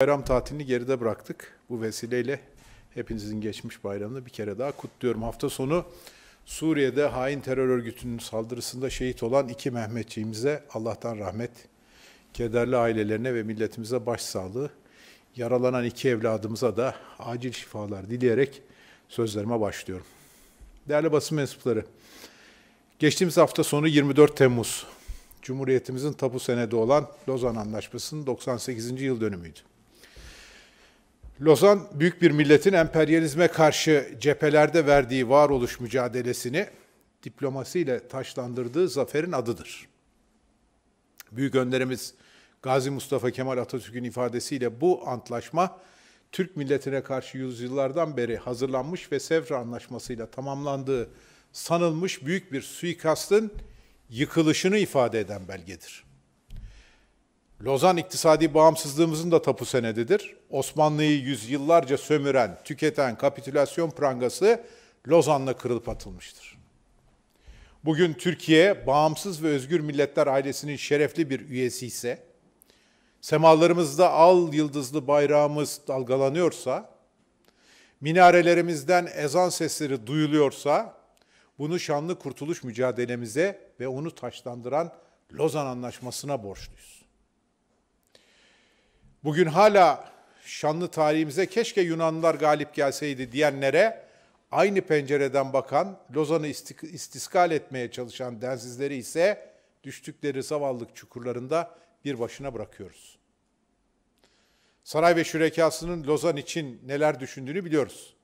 Bayram tatilini geride bıraktık. Bu vesileyle hepinizin geçmiş bayramını bir kere daha kutluyorum. Hafta sonu Suriye'de hain terör örgütünün saldırısında şehit olan iki Mehmetçiğimize Allah'tan rahmet, kederli ailelerine ve milletimize başsağlığı, yaralanan iki evladımıza da acil şifalar dileyerek sözlerime başlıyorum. Değerli basın mensupları, geçtiğimiz hafta sonu 24 Temmuz, Cumhuriyetimizin tapu senedi olan Lozan Anlaşması'nın 98. yıl dönümüydü. Lozan büyük bir milletin emperyalizme karşı cephelerde verdiği varoluş mücadelesini diplomasiyle taşlandırdığı zaferin adıdır. Büyük önderimiz Gazi Mustafa Kemal Atatürk'ün ifadesiyle bu antlaşma Türk milletine karşı yüzyıllardan beri hazırlanmış ve Sevr Anlaşması'yla tamamlandığı sanılmış büyük bir suikastın yıkılışını ifade eden belgedir. Lozan iktisadi bağımsızlığımızın da tapu senedidir. Osmanlı'yı yüzyıllarca sömüren, tüketen kapitülasyon prangası Lozan'la kırılıp atılmıştır. Bugün Türkiye bağımsız ve özgür milletler ailesinin şerefli bir üyesi ise, semalarımızda al yıldızlı bayrağımız dalgalanıyorsa, minarelerimizden ezan sesleri duyuluyorsa, bunu şanlı kurtuluş mücadelemize ve onu taşlandıran Lozan Anlaşması'na borçluyuz. Bugün hala şanlı tarihimize keşke Yunanlılar galip gelseydi diyenlere aynı pencereden bakan, Lozan'ı istiskal etmeye çalışan densizleri ise düştükleri zavallık çukurlarında bir başına bırakıyoruz. Saray ve şürekasının Lozan için neler düşündüğünü biliyoruz.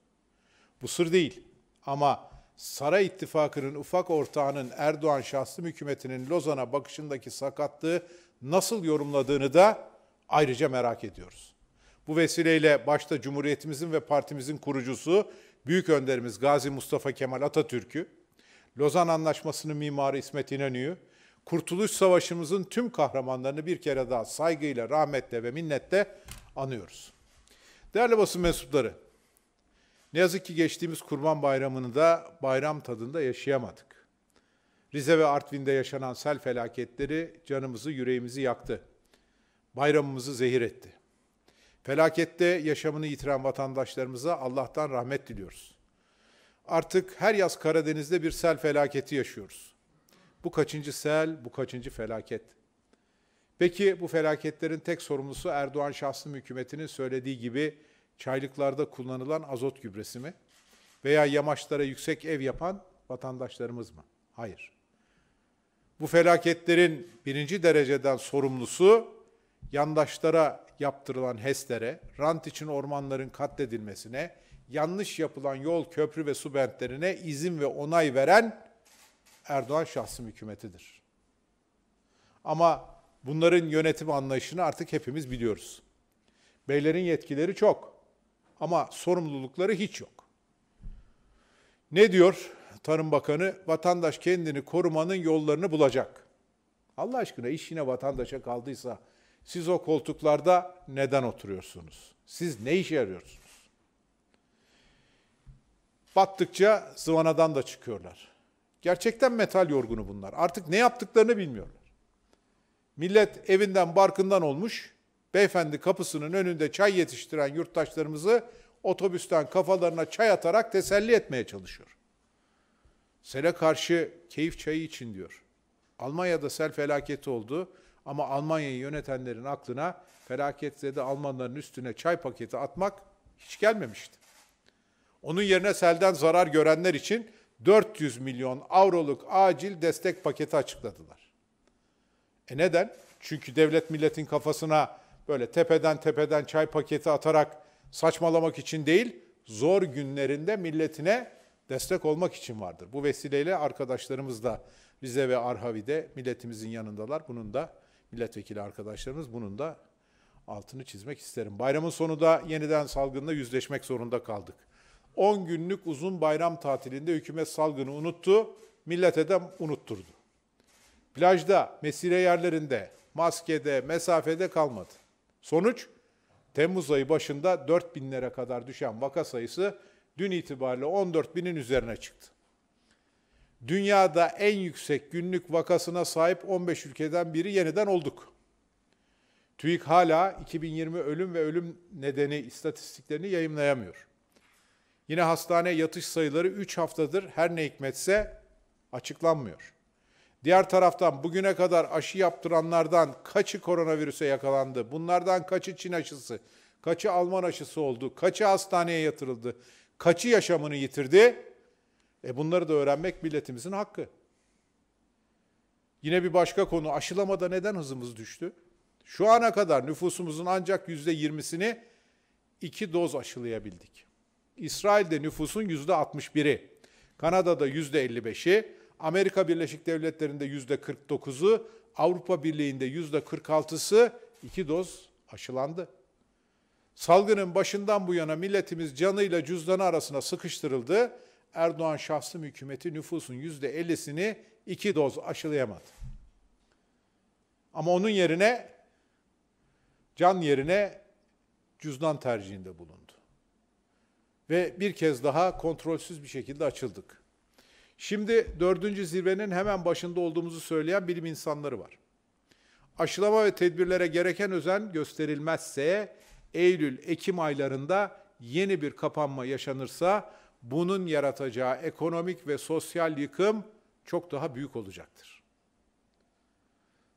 Bu sır değil ama Saray ittifakının ufak ortağının Erdoğan şahsi hükümetinin Lozan'a bakışındaki sakatlığı nasıl yorumladığını da ayrıca merak ediyoruz. Bu vesileyle başta Cumhuriyetimizin ve partimizin kurucusu Büyük Önderimiz Gazi Mustafa Kemal Atatürk'ü, Lozan Anlaşması'nın mimarı İsmet İnönü'yü, Kurtuluş Savaşımızın tüm kahramanlarını bir kere daha saygıyla, rahmetle ve minnetle anıyoruz. Değerli basın mensupları, ne yazık ki geçtiğimiz Kurban Bayramı'nı da bayram tadında yaşayamadık. Rize ve Artvin'de yaşanan sel felaketleri canımızı, yüreğimizi yaktı bayramımızı zehir etti. Felakette yaşamını yitiren vatandaşlarımıza Allah'tan rahmet diliyoruz. Artık her yaz Karadeniz'de bir sel felaketi yaşıyoruz. Bu kaçıncı sel, bu kaçıncı felaket? Peki bu felaketlerin tek sorumlusu Erdoğan şahsım hükümetinin söylediği gibi çaylıklarda kullanılan azot gübresi mi? Veya yamaçlara yüksek ev yapan vatandaşlarımız mı? Hayır. Bu felaketlerin birinci dereceden sorumlusu yandaşlara yaptırılan HES'lere, rant için ormanların katledilmesine, yanlış yapılan yol, köprü ve su bentlerine izin ve onay veren Erdoğan şahsım hükümetidir. Ama bunların yönetim anlayışını artık hepimiz biliyoruz. Beylerin yetkileri çok ama sorumlulukları hiç yok. Ne diyor Tarım Bakanı? Vatandaş kendini korumanın yollarını bulacak. Allah aşkına iş yine vatandaşa kaldıysa siz o koltuklarda neden oturuyorsunuz? Siz ne işe yarıyorsunuz? Battıkça zıvanadan da çıkıyorlar. Gerçekten metal yorgunu bunlar. Artık ne yaptıklarını bilmiyorlar. Millet evinden barkından olmuş, beyefendi kapısının önünde çay yetiştiren yurttaşlarımızı otobüsten kafalarına çay atarak teselli etmeye çalışıyor. Sele karşı keyif çayı için diyor. Almanya'da sel felaketi oldu. Ama Almanya'yı yönetenlerin aklına de Almanların üstüne çay paketi atmak hiç gelmemişti. Onun yerine selden zarar görenler için 400 milyon avroluk acil destek paketi açıkladılar. E neden? Çünkü devlet milletin kafasına böyle tepeden tepeden çay paketi atarak saçmalamak için değil, zor günlerinde milletine destek olmak için vardır. Bu vesileyle arkadaşlarımız da Rize ve Arhavi'de milletimizin yanındalar. Bunun da milletvekili arkadaşlarımız bunun da altını çizmek isterim. Bayramın sonunda yeniden salgınla yüzleşmek zorunda kaldık. 10 günlük uzun bayram tatilinde hükümet salgını unuttu, millete de unutturdu. Plajda, mesire yerlerinde, maskede, mesafede kalmadı. Sonuç, Temmuz ayı başında 4 binlere kadar düşen vaka sayısı dün itibariyle 14 binin üzerine çıktı dünyada en yüksek günlük vakasına sahip 15 ülkeden biri yeniden olduk. TÜİK hala 2020 ölüm ve ölüm nedeni istatistiklerini yayımlayamıyor. Yine hastane yatış sayıları 3 haftadır her ne hikmetse açıklanmıyor. Diğer taraftan bugüne kadar aşı yaptıranlardan kaçı koronavirüse yakalandı? Bunlardan kaçı Çin aşısı, kaçı Alman aşısı oldu, kaçı hastaneye yatırıldı, kaçı yaşamını yitirdi? E bunları da öğrenmek milletimizin hakkı. Yine bir başka konu aşılamada neden hızımız düştü? Şu ana kadar nüfusumuzun ancak yüzde yirmisini iki doz aşılayabildik. İsrail'de nüfusun yüzde altmış biri, Kanada'da yüzde elli beşi, Amerika Birleşik Devletleri'nde yüzde kırk dokuzu, Avrupa Birliği'nde yüzde kırk altısı iki doz aşılandı. Salgının başından bu yana milletimiz canıyla cüzdanı arasına sıkıştırıldı Erdoğan şahsım hükümeti nüfusun yüzde ellisini iki doz aşılayamadı. Ama onun yerine can yerine cüzdan tercihinde bulundu. Ve bir kez daha kontrolsüz bir şekilde açıldık. Şimdi dördüncü zirvenin hemen başında olduğumuzu söyleyen bilim insanları var. Aşılama ve tedbirlere gereken özen gösterilmezse Eylül-Ekim aylarında yeni bir kapanma yaşanırsa bunun yaratacağı ekonomik ve sosyal yıkım çok daha büyük olacaktır.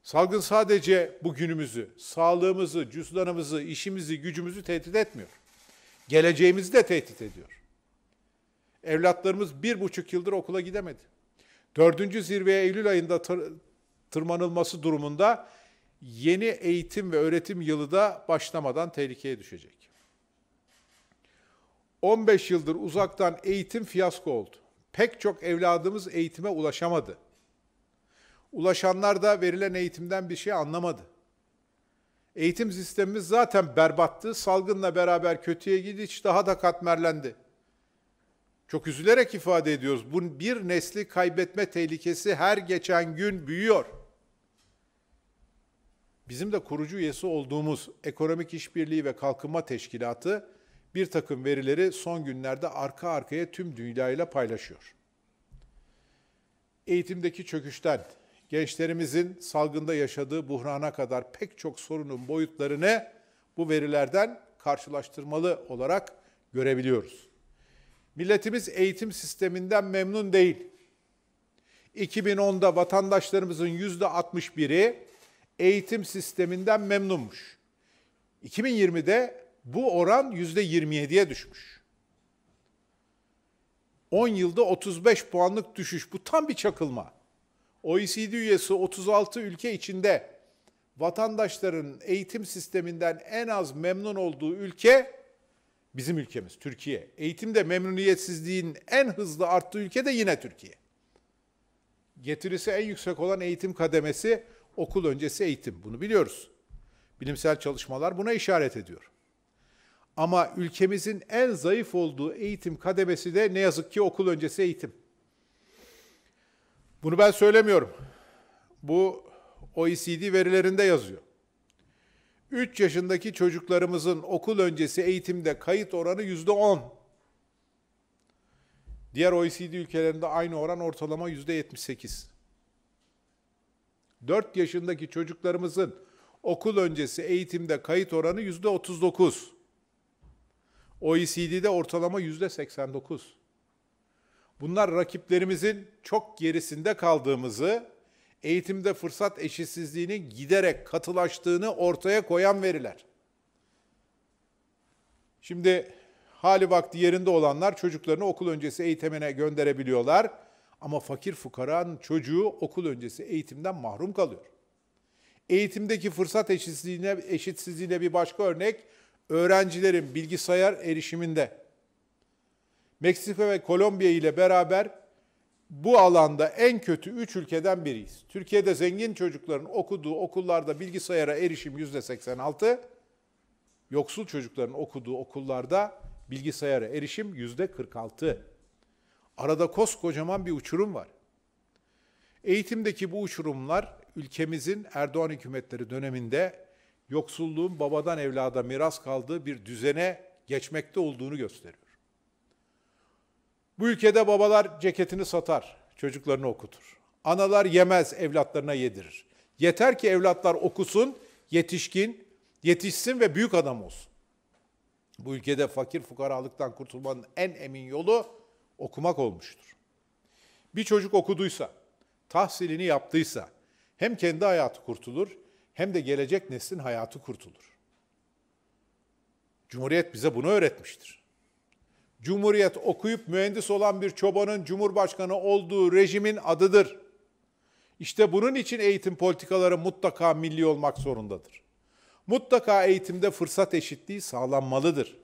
Salgın sadece bugünümüzü, sağlığımızı, cüzdanımızı, işimizi, gücümüzü tehdit etmiyor. Geleceğimizi de tehdit ediyor. Evlatlarımız bir buçuk yıldır okula gidemedi. Dördüncü zirveye Eylül ayında tır, tırmanılması durumunda yeni eğitim ve öğretim yılı da başlamadan tehlikeye düşecek. 15 yıldır uzaktan eğitim fiyasko oldu. Pek çok evladımız eğitime ulaşamadı. Ulaşanlar da verilen eğitimden bir şey anlamadı. Eğitim sistemimiz zaten berbattı. Salgınla beraber kötüye gidiş daha da katmerlendi. Çok üzülerek ifade ediyoruz. Bu bir nesli kaybetme tehlikesi her geçen gün büyüyor. Bizim de kurucu üyesi olduğumuz Ekonomik İşbirliği ve Kalkınma Teşkilatı bir takım verileri son günlerde arka arkaya tüm dünyayla paylaşıyor. Eğitimdeki çöküşten gençlerimizin salgında yaşadığı buhrana kadar pek çok sorunun boyutlarını bu verilerden karşılaştırmalı olarak görebiliyoruz. Milletimiz eğitim sisteminden memnun değil. 2010'da vatandaşlarımızın %61'i eğitim sisteminden memnunmuş. 2020'de bu oran %27'ye düşmüş. 10 yılda 35 puanlık düşüş. Bu tam bir çakılma. OECD üyesi 36 ülke içinde vatandaşların eğitim sisteminden en az memnun olduğu ülke bizim ülkemiz Türkiye. Eğitimde memnuniyetsizliğin en hızlı arttığı ülke de yine Türkiye. Getirisi en yüksek olan eğitim kademesi okul öncesi eğitim. Bunu biliyoruz. Bilimsel çalışmalar buna işaret ediyor. Ama ülkemizin en zayıf olduğu eğitim kademesi de ne yazık ki okul öncesi eğitim. Bunu ben söylemiyorum. Bu OECD verilerinde yazıyor. 3 yaşındaki çocuklarımızın okul öncesi eğitimde kayıt oranı yüzde 10. Diğer OECD ülkelerinde aynı oran ortalama yüzde 78. 4 yaşındaki çocuklarımızın okul öncesi eğitimde kayıt oranı yüzde 39. OECD'de ortalama yüzde 89. Bunlar rakiplerimizin çok gerisinde kaldığımızı, eğitimde fırsat eşitsizliğinin giderek katılaştığını ortaya koyan veriler. Şimdi hali vakti yerinde olanlar çocuklarını okul öncesi eğitimine gönderebiliyorlar. Ama fakir fukaranın çocuğu okul öncesi eğitimden mahrum kalıyor. Eğitimdeki fırsat eşitsizliğine, eşitsizliğine bir başka örnek öğrencilerin bilgisayar erişiminde Meksika ve Kolombiya ile beraber bu alanda en kötü 3 ülkeden biriyiz. Türkiye'de zengin çocukların okuduğu okullarda bilgisayara erişim %86, yoksul çocukların okuduğu okullarda bilgisayara erişim %46. Arada koskocaman bir uçurum var. Eğitimdeki bu uçurumlar ülkemizin Erdoğan hükümetleri döneminde yoksulluğun babadan evlada miras kaldığı bir düzene geçmekte olduğunu gösteriyor. Bu ülkede babalar ceketini satar, çocuklarını okutur. Analar yemez, evlatlarına yedirir. Yeter ki evlatlar okusun, yetişkin, yetişsin ve büyük adam olsun. Bu ülkede fakir fukaralıktan kurtulmanın en emin yolu okumak olmuştur. Bir çocuk okuduysa, tahsilini yaptıysa hem kendi hayatı kurtulur hem de gelecek neslin hayatı kurtulur. Cumhuriyet bize bunu öğretmiştir. Cumhuriyet okuyup mühendis olan bir çobanın cumhurbaşkanı olduğu rejimin adıdır. İşte bunun için eğitim politikaları mutlaka milli olmak zorundadır. Mutlaka eğitimde fırsat eşitliği sağlanmalıdır.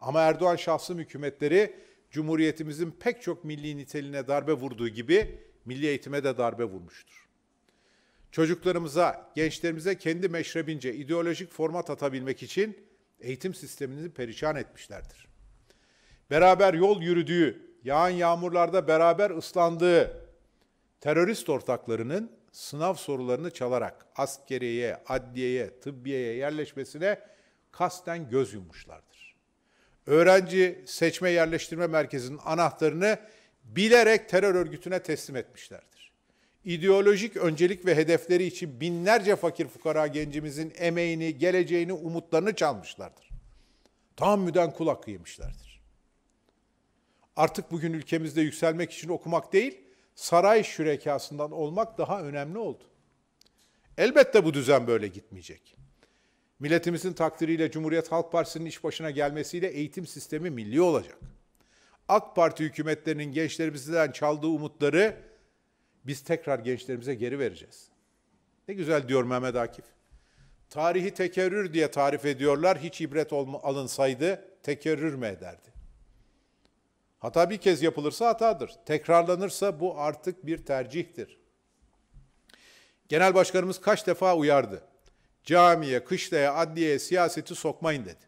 Ama Erdoğan şahsım hükümetleri Cumhuriyetimizin pek çok milli niteliğine darbe vurduğu gibi milli eğitime de darbe vurmuştur. Çocuklarımıza, gençlerimize kendi meşrebince ideolojik format atabilmek için eğitim sistemimizi perişan etmişlerdir. Beraber yol yürüdüğü, yağan yağmurlarda beraber ıslandığı terörist ortaklarının sınav sorularını çalarak askeriye, adliyeye, tıbbiyeye yerleşmesine kasten göz yummuşlardır. Öğrenci seçme yerleştirme merkezinin anahtarını bilerek terör örgütüne teslim etmişlerdir ideolojik öncelik ve hedefleri için binlerce fakir fukara gencimizin emeğini, geleceğini, umutlarını çalmışlardır. Tam müden kulak yemişlerdir. Artık bugün ülkemizde yükselmek için okumak değil, saray şürekasından olmak daha önemli oldu. Elbette bu düzen böyle gitmeyecek. Milletimizin takdiriyle Cumhuriyet Halk Partisi'nin iş başına gelmesiyle eğitim sistemi milli olacak. AK Parti hükümetlerinin gençlerimizden çaldığı umutları biz tekrar gençlerimize geri vereceğiz. Ne güzel diyor Mehmet Akif. Tarihi tekerrür diye tarif ediyorlar. Hiç ibret olma, alınsaydı tekerrür mü ederdi? Hata bir kez yapılırsa hatadır. Tekrarlanırsa bu artık bir tercihtir. Genel başkanımız kaç defa uyardı. Camiye, kışlaya, adliyeye siyaseti sokmayın dedi.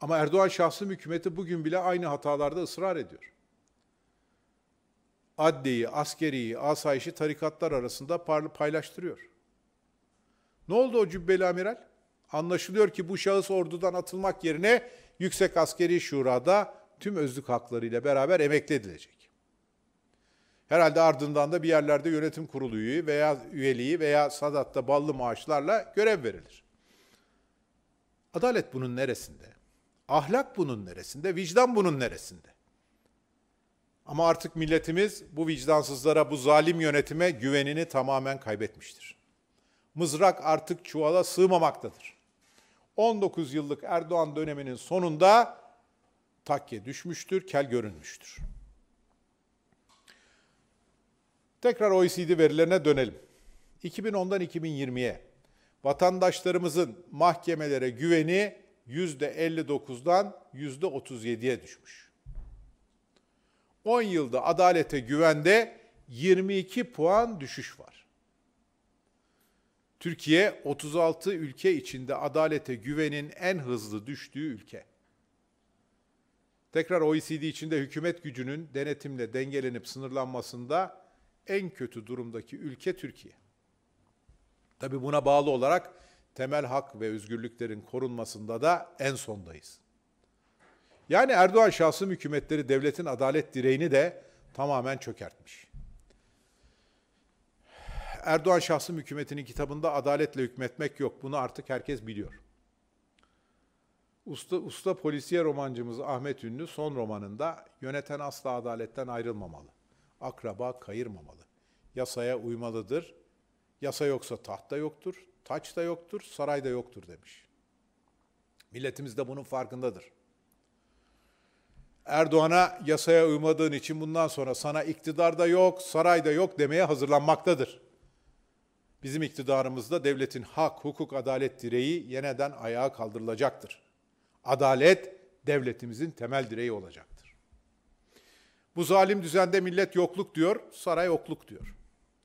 Ama Erdoğan şahsım hükümeti bugün bile aynı hatalarda ısrar ediyor adliyeyi, askeriyi, asayişi tarikatlar arasında paylaştırıyor. Ne oldu o cübbeli amiral? Anlaşılıyor ki bu şahıs ordudan atılmak yerine Yüksek Askeri Şura'da tüm özlük haklarıyla beraber emekli edilecek. Herhalde ardından da bir yerlerde yönetim kurulu üyeliği veya üyeliği veya Sadat'ta ballı maaşlarla görev verilir. Adalet bunun neresinde? Ahlak bunun neresinde? Vicdan bunun neresinde? Ama artık milletimiz bu vicdansızlara, bu zalim yönetime güvenini tamamen kaybetmiştir. Mızrak artık çuvala sığmamaktadır. 19 yıllık Erdoğan döneminin sonunda takke düşmüştür, kel görünmüştür. Tekrar OECD verilerine dönelim. 2010'dan 2020'ye vatandaşlarımızın mahkemelere güveni %59'dan %37'ye düşmüş. 10 yılda adalete güvende 22 puan düşüş var. Türkiye 36 ülke içinde adalete güvenin en hızlı düştüğü ülke. Tekrar OECD içinde hükümet gücünün denetimle dengelenip sınırlanmasında en kötü durumdaki ülke Türkiye. Tabi buna bağlı olarak temel hak ve özgürlüklerin korunmasında da en sondayız. Yani Erdoğan şahsım hükümetleri devletin adalet direğini de tamamen çökertmiş. Erdoğan şahsım hükümetinin kitabında adaletle hükmetmek yok. Bunu artık herkes biliyor. Usta, usta polisiye romancımız Ahmet Ünlü son romanında yöneten asla adaletten ayrılmamalı. Akraba kayırmamalı. Yasaya uymalıdır. Yasa yoksa taht da yoktur, taç da yoktur, saray da yoktur demiş. Milletimiz de bunun farkındadır. Erdoğan'a yasaya uymadığın için bundan sonra sana iktidarda yok, sarayda yok demeye hazırlanmaktadır. Bizim iktidarımızda devletin hak, hukuk, adalet direği yeniden ayağa kaldırılacaktır. Adalet devletimizin temel direği olacaktır. Bu zalim düzende millet yokluk diyor, saray okluk diyor.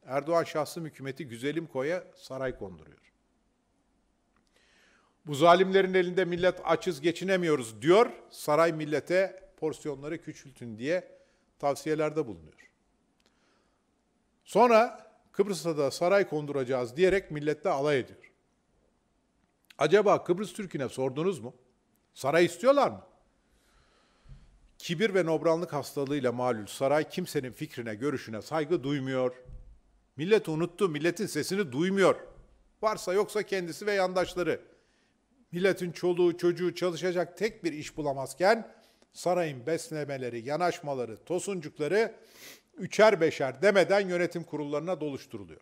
Erdoğan şahsım hükümeti güzelim koya saray konduruyor. Bu zalimlerin elinde millet açız geçinemiyoruz diyor, saray millete porsiyonları küçültün diye tavsiyelerde bulunuyor. Sonra Kıbrıs'ta da saray konduracağız diyerek millette alay ediyor. Acaba Kıbrıs Türk'üne sordunuz mu? Saray istiyorlar mı? Kibir ve nobranlık hastalığıyla malul saray kimsenin fikrine, görüşüne saygı duymuyor. Millet unuttu, milletin sesini duymuyor. Varsa yoksa kendisi ve yandaşları. Milletin çoluğu, çocuğu çalışacak tek bir iş bulamazken sarayın beslemeleri, yanaşmaları, tosuncukları üçer beşer demeden yönetim kurullarına doluşturuluyor.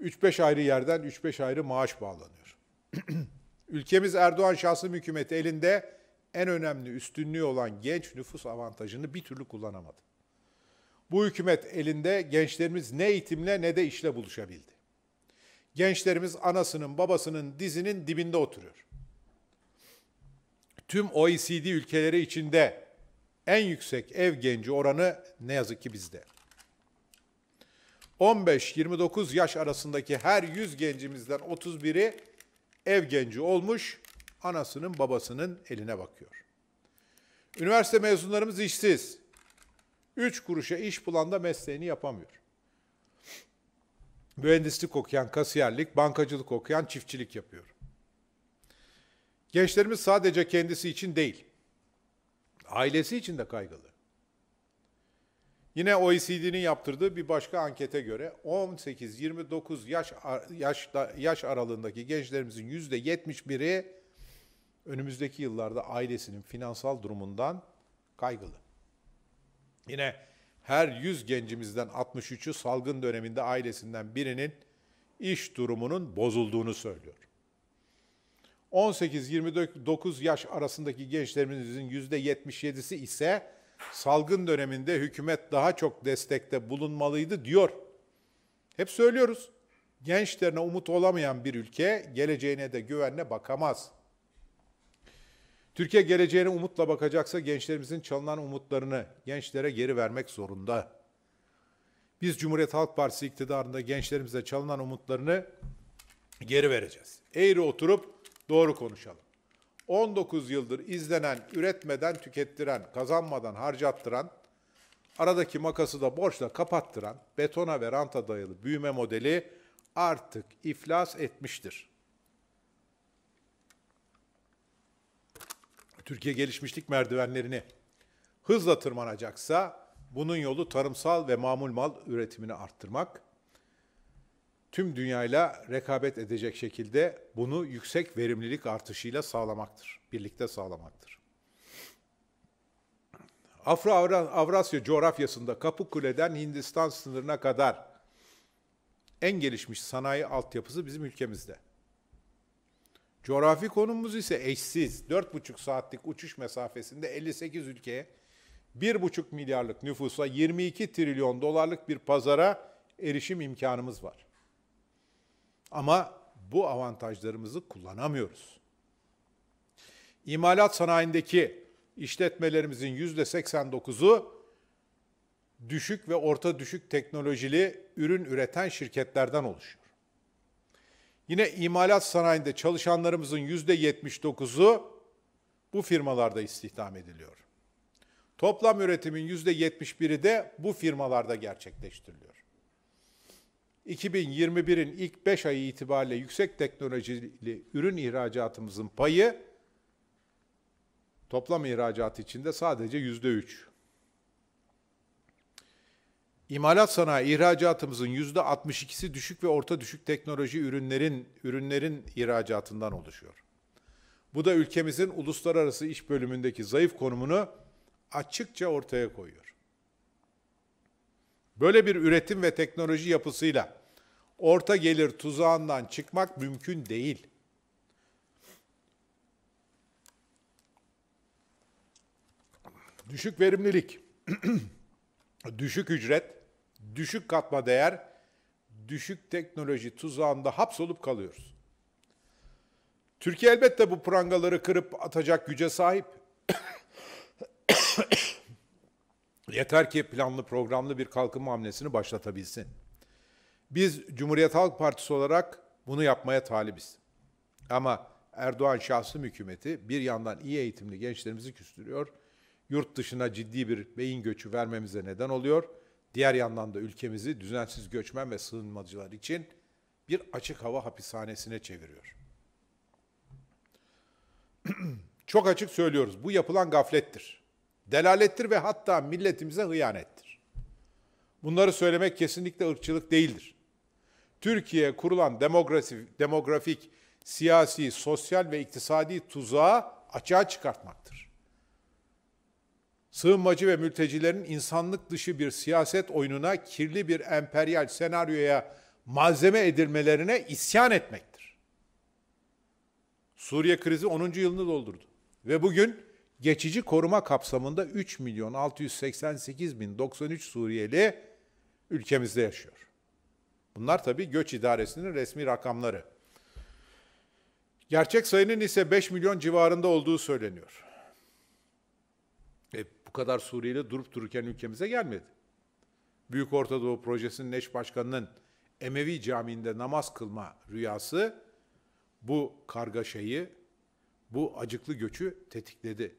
3-5 ayrı yerden 3-5 ayrı maaş bağlanıyor. Ülkemiz Erdoğan şahsım hükümeti elinde en önemli üstünlüğü olan genç nüfus avantajını bir türlü kullanamadı. Bu hükümet elinde gençlerimiz ne eğitimle ne de işle buluşabildi. Gençlerimiz anasının babasının dizinin dibinde oturuyor tüm OECD ülkeleri içinde en yüksek ev genci oranı ne yazık ki bizde. 15-29 yaş arasındaki her 100 gencimizden 31'i ev genci olmuş, anasının babasının eline bakıyor. Üniversite mezunlarımız işsiz. üç kuruşa iş bulanda mesleğini yapamıyor. Mühendislik okuyan kasiyerlik, bankacılık okuyan çiftçilik yapıyor. Gençlerimiz sadece kendisi için değil, ailesi için de kaygılı. Yine OECD'nin yaptırdığı bir başka ankete göre 18-29 yaş yaşta, yaş aralığındaki gençlerimizin yüzde %71'i önümüzdeki yıllarda ailesinin finansal durumundan kaygılı. Yine her 100 gencimizden 63'ü salgın döneminde ailesinden birinin iş durumunun bozulduğunu söylüyor. 18-29 yaş arasındaki gençlerimizin %77'si ise salgın döneminde hükümet daha çok destekte bulunmalıydı diyor. Hep söylüyoruz. Gençlerine umut olamayan bir ülke geleceğine de güvenle bakamaz. Türkiye geleceğine umutla bakacaksa gençlerimizin çalınan umutlarını gençlere geri vermek zorunda. Biz Cumhuriyet Halk Partisi iktidarında gençlerimize çalınan umutlarını geri vereceğiz. Eğri oturup Doğru konuşalım. 19 yıldır izlenen, üretmeden, tükettiren, kazanmadan, harcattıran, aradaki makası da borçla kapattıran betona ve ranta dayalı büyüme modeli artık iflas etmiştir. Türkiye gelişmişlik merdivenlerini hızla tırmanacaksa bunun yolu tarımsal ve mamul mal üretimini arttırmak, tüm dünyayla rekabet edecek şekilde bunu yüksek verimlilik artışıyla sağlamaktır. Birlikte sağlamaktır. Afro Avrasya coğrafyasında Kapıkule'den Hindistan sınırına kadar en gelişmiş sanayi altyapısı bizim ülkemizde. Coğrafi konumumuz ise eşsiz. 4,5 saatlik uçuş mesafesinde 58 ülkeye 1,5 milyarlık nüfusa 22 trilyon dolarlık bir pazara erişim imkanımız var. Ama bu avantajlarımızı kullanamıyoruz. İmalat sanayindeki işletmelerimizin yüzde %89'u düşük ve orta düşük teknolojili ürün üreten şirketlerden oluşuyor. Yine imalat sanayinde çalışanlarımızın yüzde %79'u bu firmalarda istihdam ediliyor. Toplam üretimin yüzde %71'i de bu firmalarda gerçekleştiriliyor. 2021'in ilk 5 ayı itibariyle yüksek teknolojili ürün ihracatımızın payı toplam ihracat içinde sadece yüzde üç. İmalat sanayi ihracatımızın yüzde 62'si düşük ve orta düşük teknoloji ürünlerin ürünlerin ihracatından oluşuyor. Bu da ülkemizin uluslararası iş bölümündeki zayıf konumunu açıkça ortaya koyuyor. Böyle bir üretim ve teknoloji yapısıyla orta gelir tuzağından çıkmak mümkün değil. Düşük verimlilik, düşük ücret, düşük katma değer, düşük teknoloji tuzağında hapsolup kalıyoruz. Türkiye elbette bu prangaları kırıp atacak güce sahip. Yeter ki planlı programlı bir kalkınma hamlesini başlatabilsin. Biz Cumhuriyet Halk Partisi olarak bunu yapmaya talibiz. Ama Erdoğan şahsım hükümeti bir yandan iyi eğitimli gençlerimizi küstürüyor. Yurt dışına ciddi bir beyin göçü vermemize neden oluyor. Diğer yandan da ülkemizi düzensiz göçmen ve sığınmacılar için bir açık hava hapishanesine çeviriyor. Çok açık söylüyoruz. Bu yapılan gaflettir. Delalettir ve hatta milletimize hıyanettir. Bunları söylemek kesinlikle ırkçılık değildir. Türkiye kurulan demografik, demografik, siyasi, sosyal ve iktisadi tuzağı açığa çıkartmaktır. Sığınmacı ve mültecilerin insanlık dışı bir siyaset oyununa, kirli bir emperyal senaryoya malzeme edilmelerine isyan etmektir. Suriye krizi 10. yılını doldurdu ve bugün geçici koruma kapsamında 3 milyon 688 bin 93 Suriyeli ülkemizde yaşıyor. Bunlar tabii göç idaresinin resmi rakamları. Gerçek sayının ise 5 milyon civarında olduğu söyleniyor. E, bu kadar Suriyeli durup dururken ülkemize gelmedi. Büyük Orta Doğu Projesi'nin eş başkanının Emevi Camii'nde namaz kılma rüyası bu kargaşayı, bu acıklı göçü tetikledi.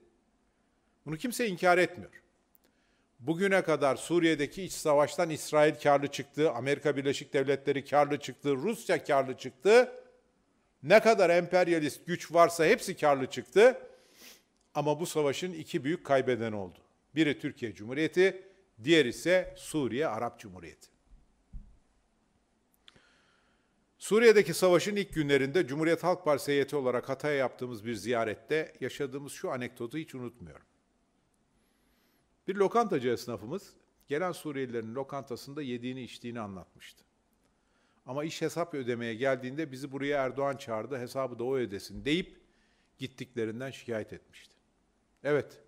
Bunu kimse inkar etmiyor. Bugüne kadar Suriye'deki iç savaştan İsrail karlı çıktı, Amerika Birleşik Devletleri karlı çıktı, Rusya karlı çıktı. Ne kadar emperyalist güç varsa hepsi karlı çıktı. Ama bu savaşın iki büyük kaybeden oldu. Biri Türkiye Cumhuriyeti, diğer ise Suriye Arap Cumhuriyeti. Suriye'deki savaşın ilk günlerinde Cumhuriyet Halk Partisi heyeti olarak Hatay'a yaptığımız bir ziyarette yaşadığımız şu anekdotu hiç unutmuyorum. Bir lokantacı esnafımız gelen Suriyelilerin lokantasında yediğini içtiğini anlatmıştı. Ama iş hesap ödemeye geldiğinde bizi buraya Erdoğan çağırdı hesabı da o ödesin deyip gittiklerinden şikayet etmişti. Evet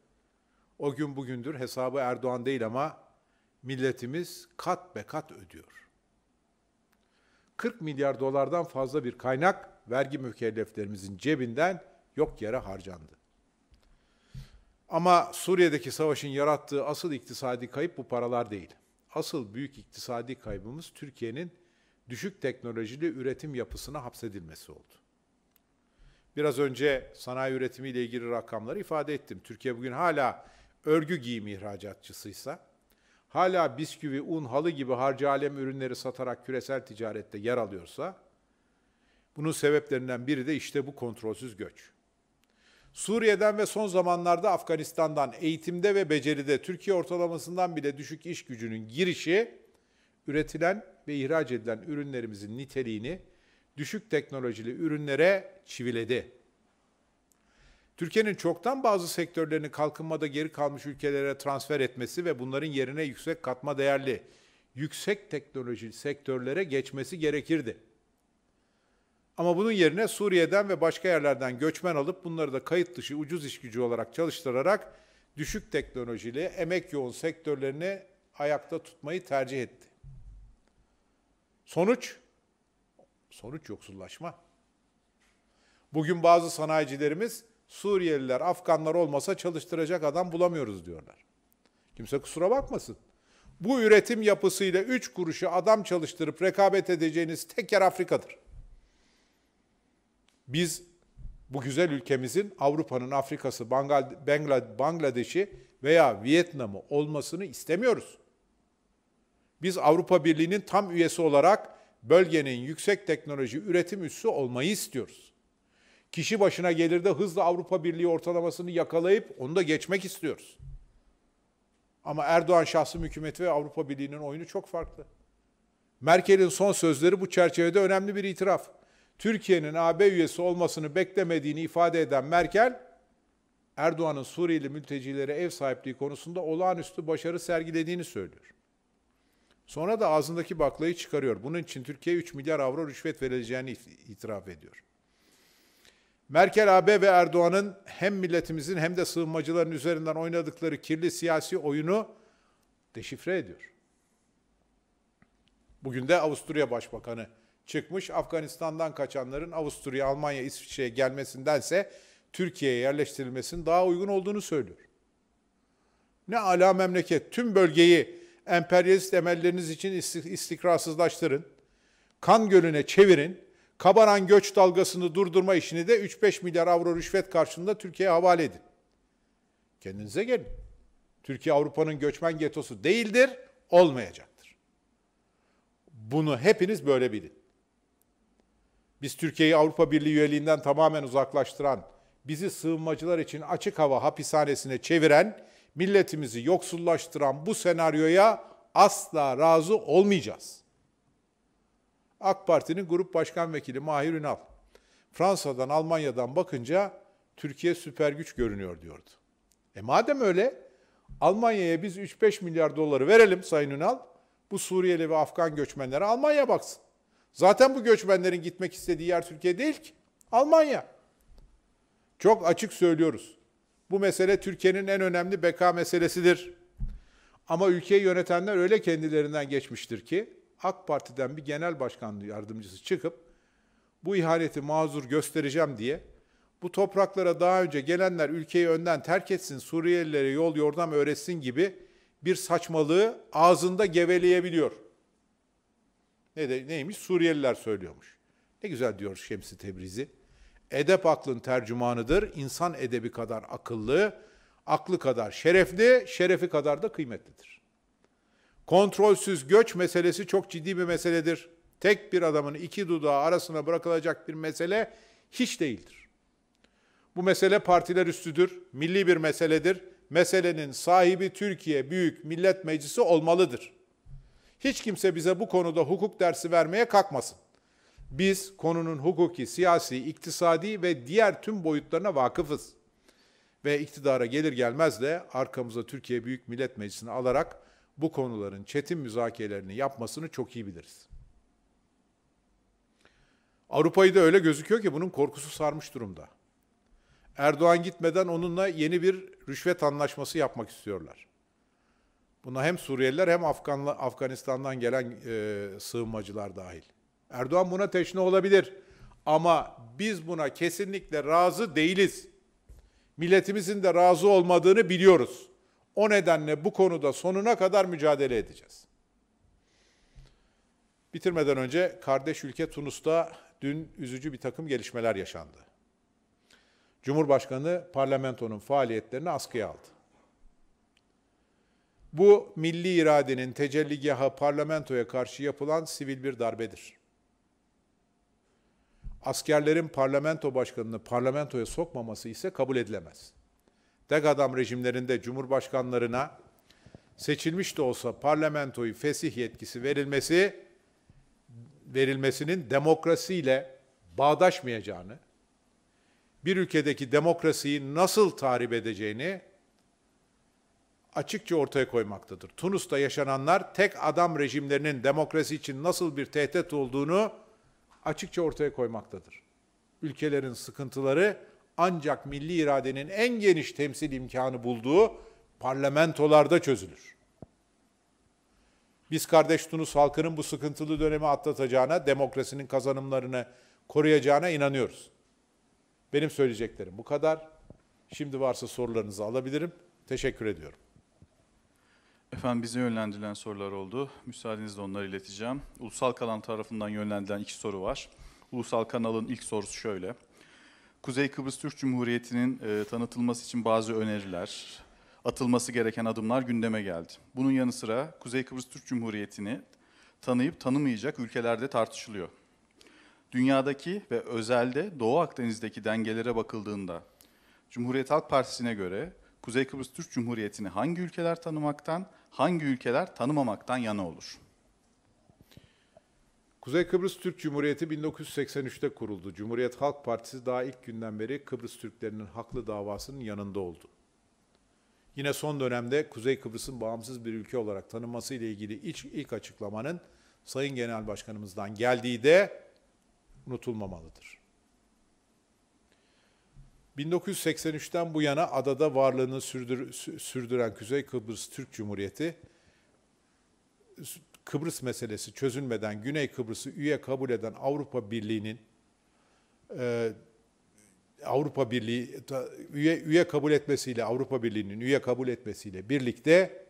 o gün bugündür hesabı Erdoğan değil ama milletimiz kat be kat ödüyor. 40 milyar dolardan fazla bir kaynak vergi mükelleflerimizin cebinden yok yere harcandı. Ama Suriye'deki savaşın yarattığı asıl iktisadi kayıp bu paralar değil. Asıl büyük iktisadi kaybımız Türkiye'nin düşük teknolojili üretim yapısına hapsedilmesi oldu. Biraz önce sanayi üretimiyle ilgili rakamları ifade ettim. Türkiye bugün hala örgü giyim ihracatçısıysa, hala bisküvi, un, halı gibi harcı alem ürünleri satarak küresel ticarette yer alıyorsa, bunun sebeplerinden biri de işte bu kontrolsüz göç. Suriye'den ve son zamanlarda Afganistan'dan eğitimde ve beceride Türkiye ortalamasından bile düşük iş gücünün girişi üretilen ve ihraç edilen ürünlerimizin niteliğini düşük teknolojili ürünlere çiviledi. Türkiye'nin çoktan bazı sektörlerini kalkınmada geri kalmış ülkelere transfer etmesi ve bunların yerine yüksek katma değerli, yüksek teknolojili sektörlere geçmesi gerekirdi. Ama bunun yerine Suriye'den ve başka yerlerden göçmen alıp bunları da kayıt dışı ucuz iş gücü olarak çalıştırarak düşük teknolojili, emek yoğun sektörlerini ayakta tutmayı tercih etti. Sonuç? Sonuç yoksullaşma. Bugün bazı sanayicilerimiz Suriyeliler, Afganlar olmasa çalıştıracak adam bulamıyoruz diyorlar. Kimse kusura bakmasın. Bu üretim yapısıyla üç kuruşu adam çalıştırıp rekabet edeceğiniz tek yer Afrika'dır. Biz bu güzel ülkemizin Avrupa'nın, Afrika'sı, Bangladeş'i veya Vietnam'ı olmasını istemiyoruz. Biz Avrupa Birliği'nin tam üyesi olarak bölgenin yüksek teknoloji üretim üssü olmayı istiyoruz. Kişi başına gelirde hızla Avrupa Birliği ortalamasını yakalayıp onu da geçmek istiyoruz. Ama Erdoğan şahsım hükümeti ve Avrupa Birliği'nin oyunu çok farklı. Merkel'in son sözleri bu çerçevede önemli bir itiraf. Türkiye'nin AB üyesi olmasını beklemediğini ifade eden Merkel, Erdoğan'ın Suriyeli mültecilere ev sahipliği konusunda olağanüstü başarı sergilediğini söylüyor. Sonra da ağzındaki baklayı çıkarıyor. Bunun için Türkiye 3 milyar avro rüşvet verileceğini itiraf ediyor. Merkel AB ve Erdoğan'ın hem milletimizin hem de sığınmacıların üzerinden oynadıkları kirli siyasi oyunu deşifre ediyor. Bugün de Avusturya Başbakanı çıkmış. Afganistan'dan kaçanların Avusturya, Almanya, İsviçre'ye gelmesindense Türkiye'ye yerleştirilmesinin daha uygun olduğunu söylüyor. Ne ala memleket tüm bölgeyi emperyalist emelleriniz için istikrarsızlaştırın. Kan gölüne çevirin. Kabaran göç dalgasını durdurma işini de 3-5 milyar avro rüşvet karşılığında Türkiye'ye havale edin. Kendinize gelin. Türkiye Avrupa'nın göçmen getosu değildir, olmayacaktır. Bunu hepiniz böyle bilin. Biz Türkiye'yi Avrupa Birliği üyeliğinden tamamen uzaklaştıran, bizi sığınmacılar için açık hava hapishanesine çeviren, milletimizi yoksullaştıran bu senaryoya asla razı olmayacağız. AK Parti'nin grup başkan vekili Mahir Ünal, Fransa'dan Almanya'dan bakınca Türkiye süper güç görünüyor diyordu. E madem öyle, Almanya'ya biz 3-5 milyar doları verelim Sayın Ünal, bu Suriyeli ve Afgan göçmenlere Almanya baksın. Zaten bu göçmenlerin gitmek istediği yer Türkiye değil ki. Almanya. Çok açık söylüyoruz. Bu mesele Türkiye'nin en önemli beka meselesidir. Ama ülkeyi yönetenler öyle kendilerinden geçmiştir ki AK Parti'den bir genel başkan yardımcısı çıkıp bu ihaneti mazur göstereceğim diye bu topraklara daha önce gelenler ülkeyi önden terk etsin, Suriyelilere yol yordam öğretsin gibi bir saçmalığı ağzında geveleyebiliyor.'' Ne de, neymiş? Suriyeliler söylüyormuş. Ne güzel diyor Şemsi Tebrizi. Edep aklın tercümanıdır. İnsan edebi kadar akıllı, aklı kadar şerefli, şerefi kadar da kıymetlidir. Kontrolsüz göç meselesi çok ciddi bir meseledir. Tek bir adamın iki dudağı arasına bırakılacak bir mesele hiç değildir. Bu mesele partiler üstüdür, milli bir meseledir. Meselenin sahibi Türkiye Büyük Millet Meclisi olmalıdır.'' Hiç kimse bize bu konuda hukuk dersi vermeye kalkmasın. Biz konunun hukuki, siyasi, iktisadi ve diğer tüm boyutlarına vakıfız. Ve iktidara gelir gelmez de arkamıza Türkiye Büyük Millet Meclisi'ni alarak bu konuların çetin müzakerelerini yapmasını çok iyi biliriz. Avrupa'yı da öyle gözüküyor ki bunun korkusu sarmış durumda. Erdoğan gitmeden onunla yeni bir rüşvet anlaşması yapmak istiyorlar. Buna hem Suriyeliler hem Afganla, Afganistan'dan gelen e, sığınmacılar dahil. Erdoğan buna teşne olabilir ama biz buna kesinlikle razı değiliz. Milletimizin de razı olmadığını biliyoruz. O nedenle bu konuda sonuna kadar mücadele edeceğiz. Bitirmeden önce kardeş ülke Tunus'ta dün üzücü bir takım gelişmeler yaşandı. Cumhurbaşkanı parlamentonun faaliyetlerini askıya aldı. Bu milli iradenin tecelligahı parlamentoya karşı yapılan sivil bir darbedir. Askerlerin parlamento başkanını parlamentoya sokmaması ise kabul edilemez. Tek adam rejimlerinde cumhurbaşkanlarına seçilmiş de olsa parlamentoyu fesih yetkisi verilmesi verilmesinin demokrasiyle bağdaşmayacağını, bir ülkedeki demokrasiyi nasıl tahrip edeceğini açıkça ortaya koymaktadır. Tunus'ta yaşananlar tek adam rejimlerinin demokrasi için nasıl bir tehdit olduğunu açıkça ortaya koymaktadır. Ülkelerin sıkıntıları ancak milli iradenin en geniş temsil imkanı bulduğu parlamentolarda çözülür. Biz kardeş Tunus halkının bu sıkıntılı dönemi atlatacağına, demokrasinin kazanımlarını koruyacağına inanıyoruz. Benim söyleyeceklerim bu kadar. Şimdi varsa sorularınızı alabilirim. Teşekkür ediyorum. Efendim bize yönlendirilen sorular oldu. Müsaadenizle onları ileteceğim. Ulusal kanal tarafından yönlendirilen iki soru var. Ulusal kanalın ilk sorusu şöyle. Kuzey Kıbrıs Türk Cumhuriyeti'nin e, tanıtılması için bazı öneriler, atılması gereken adımlar gündeme geldi. Bunun yanı sıra Kuzey Kıbrıs Türk Cumhuriyeti'ni tanıyıp tanımayacak ülkelerde tartışılıyor. Dünyadaki ve özelde Doğu Akdeniz'deki dengelere bakıldığında Cumhuriyet Halk Partisi'ne göre Kuzey Kıbrıs Türk Cumhuriyeti'ni hangi ülkeler tanımaktan hangi ülkeler tanımamaktan yana olur? Kuzey Kıbrıs Türk Cumhuriyeti 1983'te kuruldu. Cumhuriyet Halk Partisi daha ilk günden beri Kıbrıs Türklerinin haklı davasının yanında oldu. Yine son dönemde Kuzey Kıbrıs'ın bağımsız bir ülke olarak tanınması ile ilgili ilk, ilk açıklamanın Sayın Genel Başkanımızdan geldiği de unutulmamalıdır. 1983'ten bu yana adada varlığını sürdür, sürdüren Kuzey Kıbrıs Türk Cumhuriyeti, Kıbrıs meselesi çözülmeden Güney Kıbrıs'ı üye kabul eden Avrupa Birliği'nin e, Avrupa Birliği üye, üye kabul etmesiyle Avrupa Birliği'nin üye kabul etmesiyle birlikte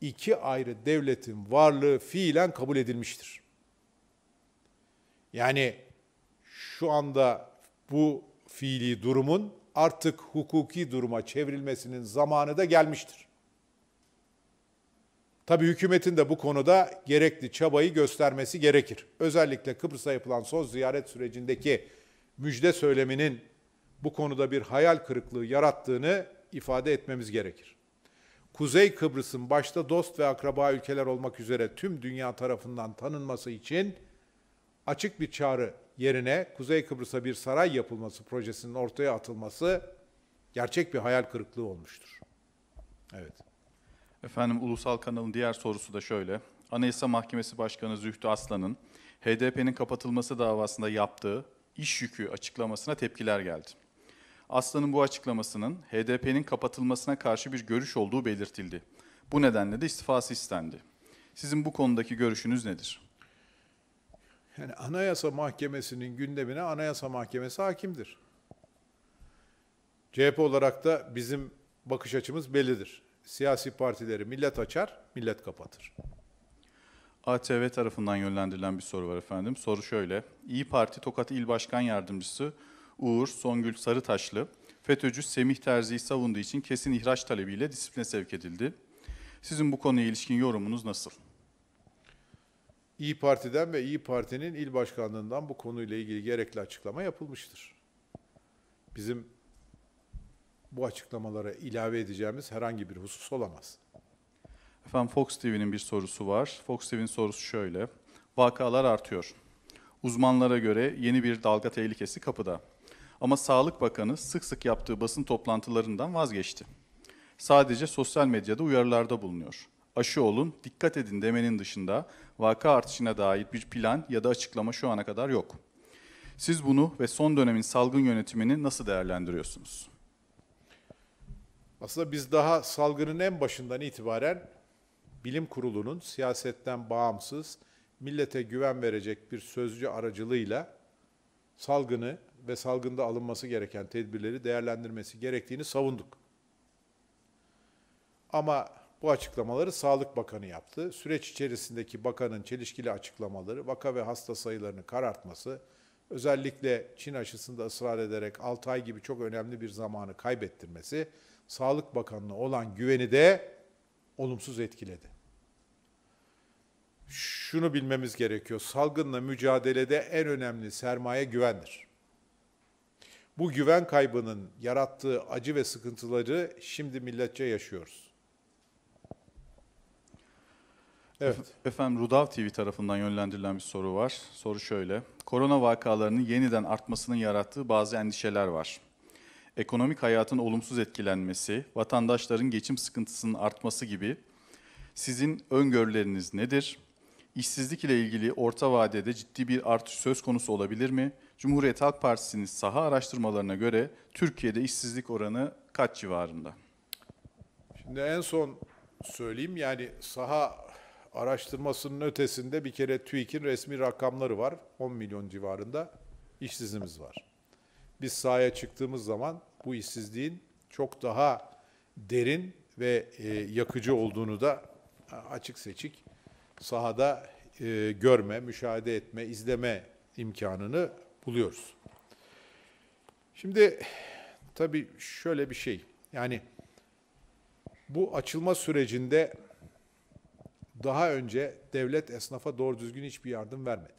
iki ayrı devletin varlığı fiilen kabul edilmiştir. Yani şu anda bu fiili durumun artık hukuki duruma çevrilmesinin zamanı da gelmiştir. Tabi hükümetin de bu konuda gerekli çabayı göstermesi gerekir. Özellikle Kıbrıs'a yapılan son ziyaret sürecindeki müjde söyleminin bu konuda bir hayal kırıklığı yarattığını ifade etmemiz gerekir. Kuzey Kıbrıs'ın başta dost ve akraba ülkeler olmak üzere tüm dünya tarafından tanınması için açık bir çağrı yerine Kuzey Kıbrıs'a bir saray yapılması projesinin ortaya atılması gerçek bir hayal kırıklığı olmuştur. Evet. Efendim Ulusal Kanal'ın diğer sorusu da şöyle. Anayasa Mahkemesi Başkanı Zühtü Aslan'ın HDP'nin kapatılması davasında yaptığı iş yükü açıklamasına tepkiler geldi. Aslan'ın bu açıklamasının HDP'nin kapatılmasına karşı bir görüş olduğu belirtildi. Bu nedenle de istifası istendi. Sizin bu konudaki görüşünüz nedir? Yani Anayasa Mahkemesi'nin gündemine Anayasa Mahkemesi hakimdir. CHP olarak da bizim bakış açımız bellidir. Siyasi partileri millet açar, millet kapatır. ATV tarafından yönlendirilen bir soru var efendim. Soru şöyle. İyi Parti Tokat İl Başkan Yardımcısı Uğur Songül Sarıtaşlı, FETÖ'cü Semih Terzi'yi savunduğu için kesin ihraç talebiyle disipline sevk edildi. Sizin bu konuya ilişkin yorumunuz nasıl? İyi Parti'den ve İyi Parti'nin il başkanlığından bu konuyla ilgili gerekli açıklama yapılmıştır. Bizim bu açıklamalara ilave edeceğimiz herhangi bir husus olamaz. Efendim Fox TV'nin bir sorusu var. Fox TV'nin sorusu şöyle. Vakalar artıyor. Uzmanlara göre yeni bir dalga tehlikesi kapıda. Ama Sağlık Bakanı sık sık yaptığı basın toplantılarından vazgeçti. Sadece sosyal medyada uyarılarda bulunuyor aşı olun, dikkat edin demenin dışında vaka artışına dair bir plan ya da açıklama şu ana kadar yok. Siz bunu ve son dönemin salgın yönetimini nasıl değerlendiriyorsunuz? Aslında biz daha salgının en başından itibaren bilim kurulunun siyasetten bağımsız, millete güven verecek bir sözcü aracılığıyla salgını ve salgında alınması gereken tedbirleri değerlendirmesi gerektiğini savunduk. Ama bu açıklamaları Sağlık Bakanı yaptı. Süreç içerisindeki bakanın çelişkili açıklamaları, vaka ve hasta sayılarını karartması, özellikle Çin aşısında ısrar ederek 6 ay gibi çok önemli bir zamanı kaybettirmesi, Sağlık Bakanı'na olan güveni de olumsuz etkiledi. Şunu bilmemiz gerekiyor. Salgınla mücadelede en önemli sermaye güvendir. Bu güven kaybının yarattığı acı ve sıkıntıları şimdi milletçe yaşıyoruz. Evet. Efendim Rudav TV tarafından yönlendirilen bir soru var. Soru şöyle. Korona vakalarının yeniden artmasının yarattığı bazı endişeler var. Ekonomik hayatın olumsuz etkilenmesi, vatandaşların geçim sıkıntısının artması gibi sizin öngörüleriniz nedir? İşsizlik ile ilgili orta vadede ciddi bir artış söz konusu olabilir mi? Cumhuriyet Halk Partisi'nin saha araştırmalarına göre Türkiye'de işsizlik oranı kaç civarında? Şimdi en son söyleyeyim yani saha araştırmasının ötesinde bir kere TÜİK'in resmi rakamları var. 10 milyon civarında işsizimiz var. Biz sahaya çıktığımız zaman bu işsizliğin çok daha derin ve e, yakıcı olduğunu da e, açık seçik sahada e, görme, müşahede etme, izleme imkanını buluyoruz. Şimdi tabii şöyle bir şey. Yani bu açılma sürecinde daha önce devlet esnafa doğru düzgün hiçbir yardım vermedi.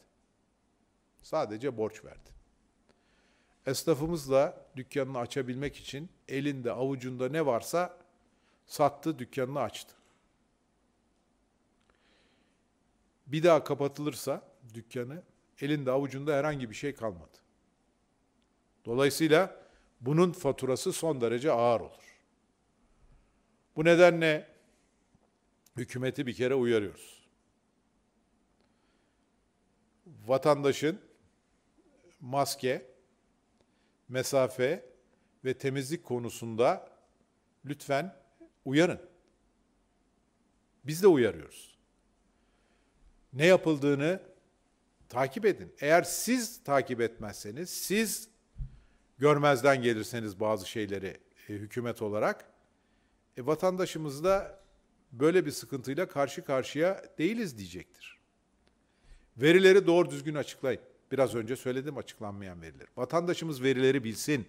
Sadece borç verdi. Esnafımızla dükkanını açabilmek için elinde avucunda ne varsa sattı, dükkanını açtı. Bir daha kapatılırsa dükkanı elinde avucunda herhangi bir şey kalmadı. Dolayısıyla bunun faturası son derece ağır olur. Bu nedenle hükümeti bir kere uyarıyoruz. Vatandaşın maske, mesafe ve temizlik konusunda lütfen uyarın. Biz de uyarıyoruz. Ne yapıldığını takip edin. Eğer siz takip etmezseniz, siz görmezden gelirseniz bazı şeyleri e, hükümet olarak e, vatandaşımızı da böyle bir sıkıntıyla karşı karşıya değiliz diyecektir. Verileri doğru düzgün açıklayın. Biraz önce söyledim açıklanmayan veriler. Vatandaşımız verileri bilsin.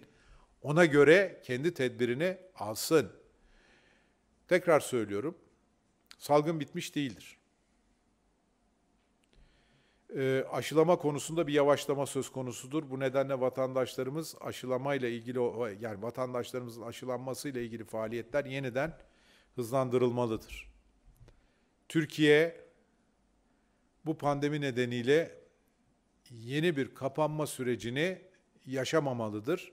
Ona göre kendi tedbirini alsın. Tekrar söylüyorum. Salgın bitmiş değildir. E, aşılama konusunda bir yavaşlama söz konusudur. Bu nedenle vatandaşlarımız aşılamayla ilgili yani vatandaşlarımızın aşılanmasıyla ilgili faaliyetler yeniden hızlandırılmalıdır. Türkiye bu pandemi nedeniyle yeni bir kapanma sürecini yaşamamalıdır.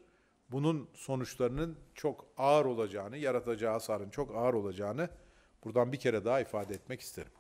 Bunun sonuçlarının çok ağır olacağını, yaratacağı hasarın çok ağır olacağını buradan bir kere daha ifade etmek isterim.